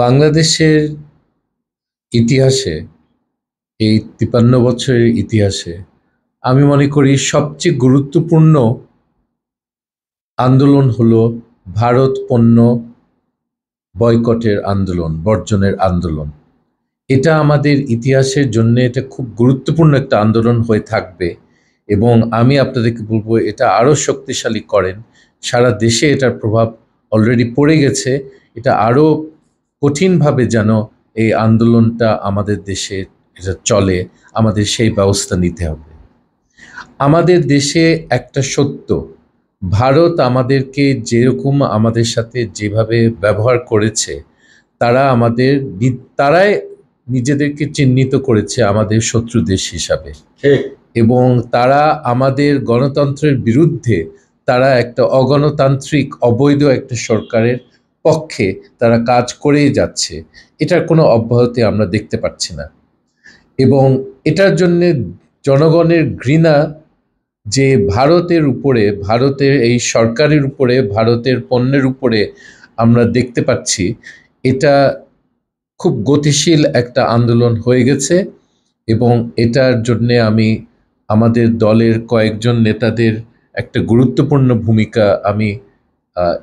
বাংলাদেশের ইতিহাসে এই তিপান্ন বছরের ইতিহাসে আমি মনে করি সবচেয়ে গুরুত্বপূর্ণ আন্দোলন হলো ভারত পণ্য বয়কটের আন্দোলন বর্জনের আন্দোলন এটা আমাদের ইতিহাসের জন্য এটা খুব গুরুত্বপূর্ণ একটা আন্দোলন হয়ে থাকবে এবং আমি আপনাদেরকে বলবো এটা আরও শক্তিশালী করেন সারা দেশে এটার প্রভাব অলরেডি পড়ে গেছে এটা আরও কঠিনভাবে যেন এই আন্দোলনটা আমাদের দেশে এটা চলে আমাদের সেই ব্যবস্থা নিতে হবে আমাদের দেশে একটা সত্য ভারত আমাদেরকে যেরকম আমাদের সাথে যেভাবে ব্যবহার করেছে তারা আমাদের তারাই নিজেদেরকে চিহ্নিত করেছে আমাদের শত্রু দেশ হিসাবে এবং তারা আমাদের গণতন্ত্রের বিরুদ্ধে তারা একটা অগণতান্ত্রিক অবৈধ একটা সরকারের পক্ষে তারা কাজ করেই যাচ্ছে এটার কোনো অব্যাহতি আমরা দেখতে পাচ্ছি না এবং এটার জন্যে জনগণের ঘৃণা যে ভারতের উপরে ভারতের এই সরকারের উপরে ভারতের পণ্যের উপরে আমরা দেখতে পাচ্ছি এটা খুব গতিশীল একটা আন্দোলন হয়ে গেছে এবং এটার জন্যে আমি আমাদের দলের কয়েকজন নেতাদের একটা গুরুত্বপূর্ণ ভূমিকা আমি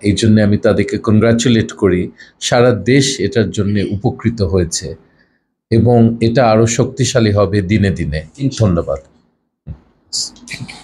এই জন্যে আমি তাদেরকে কনগ্রাচুলেট করি সারা দেশ এটার জন্য উপকৃত হয়েছে এবং এটা আরও শক্তিশালী হবে দিনে দিনে ধন্যবাদ